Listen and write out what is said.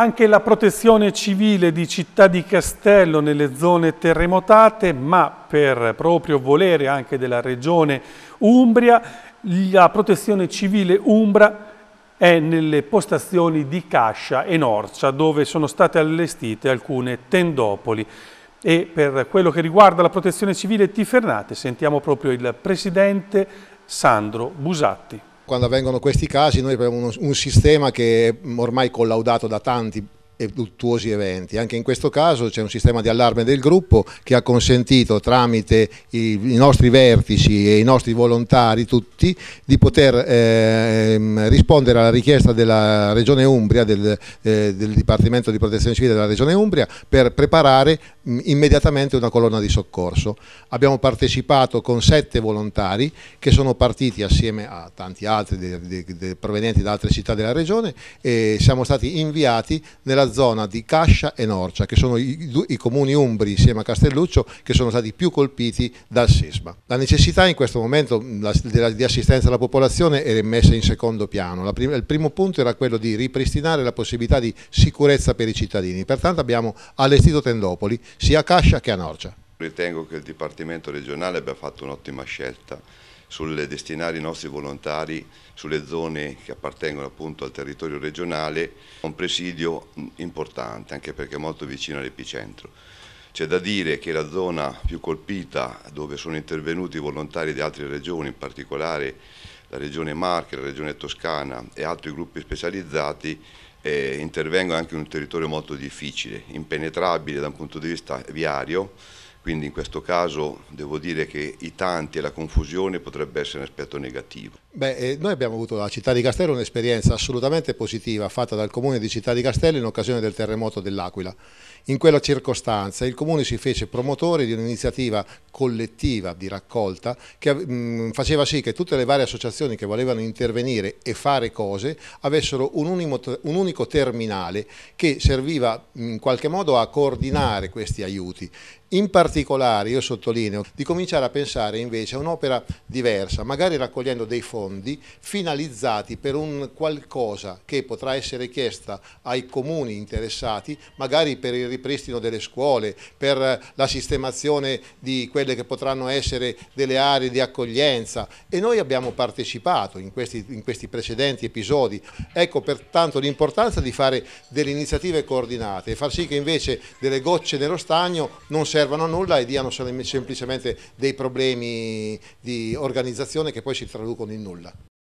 anche la protezione civile di Città di Castello nelle zone terremotate, ma per proprio volere anche della regione Umbria, la protezione civile Umbra è nelle postazioni di Cascia e Norcia, dove sono state allestite alcune tendopoli. E per quello che riguarda la protezione civile Tifernate, sentiamo proprio il presidente Sandro Busatti quando avvengono questi casi noi abbiamo uno, un sistema che è ormai collaudato da tanti e fruttuosi eventi. Anche in questo caso c'è un sistema di allarme del gruppo che ha consentito tramite i, i nostri vertici e i nostri volontari tutti di poter eh, rispondere alla richiesta della Regione Umbria, del, eh, del, Dipartimento di Protezione Civile della Regione Umbria per preparare mh, mm, immediatamente una colonna di soccorso. Abbiamo partecipato con sette volontari che sono partiti assieme a tanti altri de, de, de, provenienti da altre città della Regione e siamo stati inviati nella zona di Cascia e Norcia, che sono i, i comuni umbri insieme a Castelluccio che sono stati più colpiti dal sisma. La necessità in questo momento la, della, di assistenza alla popolazione è messa in secondo piano. Prima, il primo punto era quello di ripristinare la possibilità di sicurezza per i cittadini, pertanto abbiamo allestito tendopoli sia a Cascia che a Norcia. Ritengo che il Dipartimento regionale abbia fatto un'ottima scelta sul destinare i nostri volontari sulle zone che appartengono appunto al territorio regionale, un presidio importante anche perché è molto vicino all'epicentro. C'è da dire che la zona più colpita dove sono intervenuti volontari di altre regioni, in particolare la regione Marche, la regione Toscana e altri gruppi specializzati, eh, intervengono anche in un territorio molto difficile, impenetrabile da un punto di vista viario, quindi in questo caso devo dire che i tanti e la confusione potrebbe essere un aspetto negativo. Beh, eh, noi abbiamo avuto la città di Castello un'esperienza assolutamente positiva fatta dal comune di Città di Castello in occasione del terremoto dell'Aquila. In quella circostanza il Comune si fece promotore di un'iniziativa collettiva di raccolta che mh, faceva sì che tutte le varie associazioni che volevano intervenire e fare cose avessero un, unimo, un unico terminale che serviva in qualche modo a coordinare questi aiuti. In particolare, io sottolineo, di cominciare a pensare invece a un'opera diversa, magari raccogliendo dei fondi finalizzati per un qualcosa che potrà essere chiesta ai comuni interessati, magari per il ripristino delle scuole, per la sistemazione di quelle che potranno essere delle aree di accoglienza e noi abbiamo partecipato in questi, in questi precedenti episodi. Ecco pertanto l'importanza di fare delle iniziative coordinate e far sì che invece delle gocce nello stagno non servano a nulla e diano semplicemente dei problemi di organizzazione che poi si traducono in nulla.